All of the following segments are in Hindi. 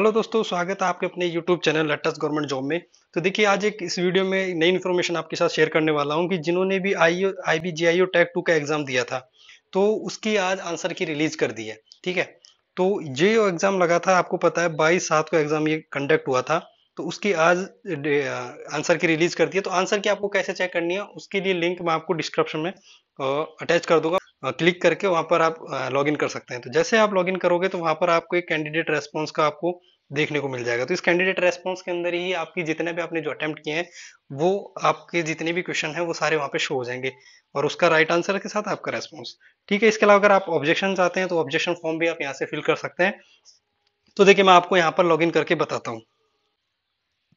हेलो दोस्तों स्वागत है आपके अपने YouTube channel latest government job में तो देखिए आज एक इस वीडियो में नई इन्फॉर्मेशन आपके साथ शेयर करने वाला हूं कि जिन्होंने भी I I B G I O tag two का एग्जाम दिया था तो उसकी आज आंसर की रिलीज कर दी है ठीक है तो ये एग्जाम लगा था आपको पता है बाईस सात को एग्जाम ये कंडक्ट हुआ था तो उसकी आज आंसर की रिलीज कर दी है तो आंसर की आपको कैसे चेक करनी है उसके लिए लिंक मैं आपको डिस्क्रिप्शन में अटैच कर दूंगा क्लिक करके वहां पर आप लॉगिन कर सकते हैं तो जैसे आप लॉगिन करोगे तो वहां पर आपको एक कैंडिडेट रेस्पॉन्स का आपको देखने को मिल जाएगा तो इस कैंडिडेट रेस्पॉन्स के अंदर ही आपकी जितने भी आपने जो अटेम्प्ट किए हैं वो आपके जितने भी क्वेश्चन हैं वो सारे वहाँ पे शो हो जाएंगे और उसका राइट आंसर के साथ आपका रेस्पॉन्स ठीक है इसके अलावा अगर आप ऑब्जेक्शन चाहते हैं तो ऑब्जेक्शन फॉर्म भी आप यहाँ से फिल कर सकते हैं तो देखिए मैं आपको यहाँ पर लॉग करके बताता हूँ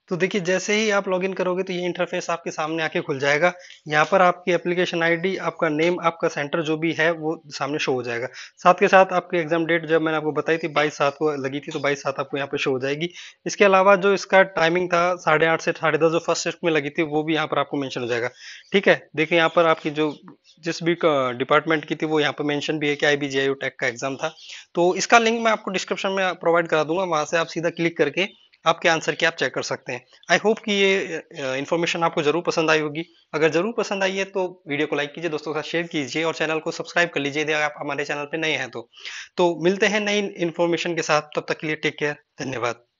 तो देखिए जैसे ही आप लॉगिन करोगे तो ये इंटरफेस आपके सामने आके खुल जाएगा यहाँ पर आपकी एप्लीकेशन आईडी आपका नेम आपका सेंटर जो भी है वो सामने शो हो जाएगा साथ के साथ आपकी एग्जाम डेट जब मैंने आपको बताई थी बाईस सात को लगी थी तो बाईस सात आपको यहाँ पर शो हो जाएगी इसके अलावा जो इसका टाइमिंग था साढ़े आठ से साढ़े दस जो फर्स्ट शिफ्ट में लगी थी वो भी यहाँ पर आपको मैंशन हो जाएगा ठीक है देखिए यहाँ पर आपकी जो जिस भी डिपार्टमेंट की थी वो यहाँ पर मैंशन भी है कि आई बी टेक का एग्जाम था तो इसका लिंक मैं आपको डिस्क्रिप्शन में प्रोवाइड करा दूंगा वहाँ से आप सीधा क्लिक करके आपके आंसर की आप चेक कर सकते हैं आई होप कि ये इन्फॉर्मेशन आपको जरूर पसंद आई होगी अगर जरूर पसंद आई है तो वीडियो को लाइक कीजिए दोस्तों के साथ शेयर कीजिए और चैनल को सब्सक्राइब कर लीजिए यदि आप हमारे चैनल पर नए हैं तो, तो मिलते हैं नई इन्फॉर्मेशन के साथ तब तक के लिए टेक केयर धन्यवाद